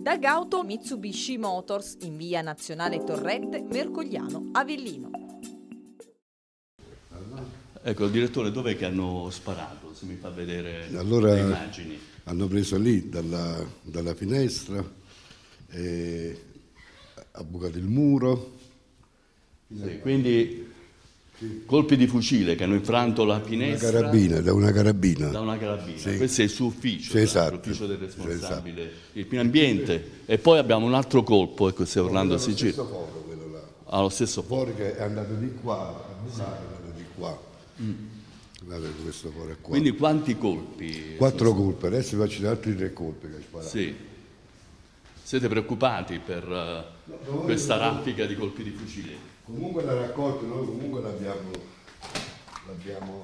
da Gauto Mitsubishi Motors in via Nazionale Torrette, Mercogliano, Avellino. Ecco, il direttore, dov'è che hanno sparato? Se mi fa vedere allora, le immagini. Hanno preso lì dalla, dalla finestra, eh, ha bucato il muro. Sì, quindi colpi di fucile che hanno infranto la finestra. Una carabina, da una carabina. Da una carabina. Sì. Questo è il suo ufficio, sì, cioè, esatto. l'ufficio del esatto. responsabile, esatto. il pieno ambiente. E poi abbiamo un altro colpo, ecco, se Orlando si gira. fuoco quello là. Allo ah, stesso fuoco. Borghe è andato di qua, è andato di qua. Mm. Guardate questo fuori qua. Quindi quanti colpi? Quattro colpi, adesso faccio altri tre colpi che ha sparato. Sì. Siete preoccupati per eh, no, questa raffica di colpi di fucile? Comunque la raccolta, noi comunque l'abbiamo... l'abbiamo...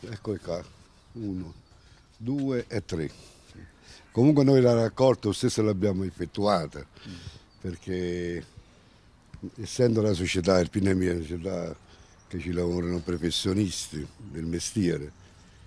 Ecco qua, uno, due e tre. Comunque noi la raccolta stessa l'abbiamo effettuata, perché essendo la società, il PNM è una società che ci lavorano professionisti del mestiere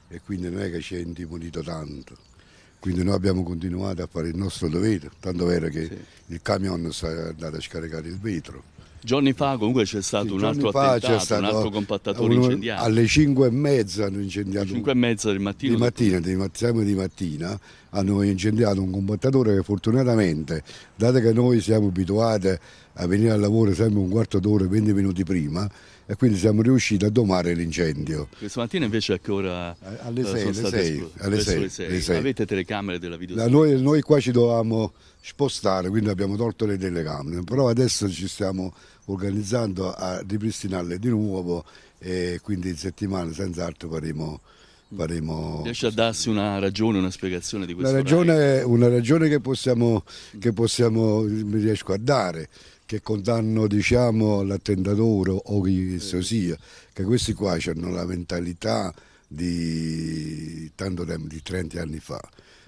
e quindi non è che ci è intimorito tanto. Quindi noi abbiamo continuato a fare il nostro dovere, tanto vero che sì. il camion si è andato a scaricare il vetro. Giorni fa comunque c'è stato sì, un altro attentato, stato un altro compattatore uno, incendiato. Alle 5 e mezza hanno incendiato. 5 e mezza del mattino. Di mattina, di mattina, di mattina hanno incendiato un compattatore che fortunatamente, dato che noi siamo abituati a venire al lavoro sempre un quarto d'ora, 20 minuti prima e quindi siamo riusciti a domare l'incendio. Questa mattina invece ecco, a che ora? Alle 6, eh, alle 6, Avete telecamere della videocamera? Noi, noi, qua ci dovevamo spostare, quindi abbiamo tolto le telecamere, però adesso ci stiamo organizzando a ripristinarle di nuovo e quindi in settimana senz'altro faremo faremo... Riesce a darsi una ragione, una spiegazione di questo? Una ragione, una ragione che, possiamo, che possiamo, mi riesco a dare, che condanno diciamo, l'attentatore o chi esso sia, che questi qua hanno la mentalità di tanto tempo, di 30 anni fa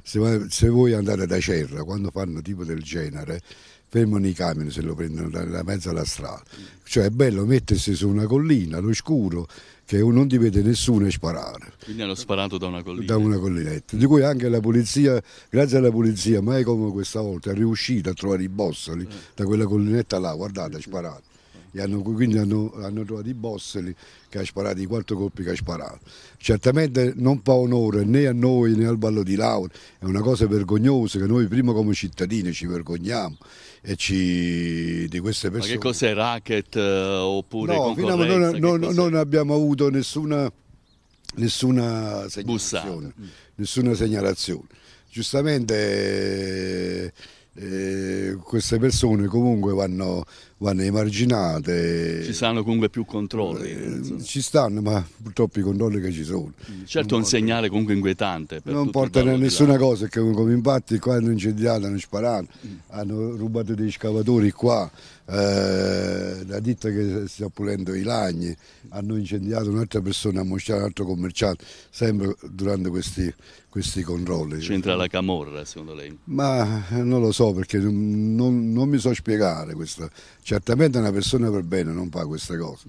se, se vuoi andare da Cerra, quando fanno tipo del genere, fermano i camion se lo prendono da, mezza mezzo alla strada. Cioè è bello mettersi su una collina all'oscuro che non ti vede nessuno e sparare. Quindi hanno sparato da una collina? Da una collinetta, di cui anche la polizia, grazie alla polizia, mai come questa volta, è riuscita a trovare i bossoli eh. da quella collinetta là, guardate, ha sparato hanno, quindi hanno, hanno, trovato i Bossoli che ha sparato i quattro colpi che ha sparato. Certamente non fa onore né a noi né al ballo di Laura, è una cosa vergognosa che noi prima come cittadini ci vergogniamo e ci, di queste persone. Ma che cos'è racket eh, oppure no, concorrenza? No, non, non, non abbiamo avuto nessuna, nessuna segnalazione, nessuna segnalazione. Giustamente eh, queste persone comunque vanno, vanno emarginate. Ci stanno comunque più controlli. Eh, ci stanno, ma purtroppo i controlli che ci sono. Mm, certo è un segnale comunque inquietante. non portano a nessuna là. cosa, che come impatti qua hanno incendiato, hanno sparato, mm. hanno rubato degli scavatori qua, eh, la ditta che sta pulendo i lagni, hanno incendiato un'altra persona, hanno mostrato un altro commerciante, sempre durante questi, questi controlli. C'entra la camorra secondo lei? Ma non lo so perché non, non mi so spiegare questa. Certamente una persona per bene non fa queste cose.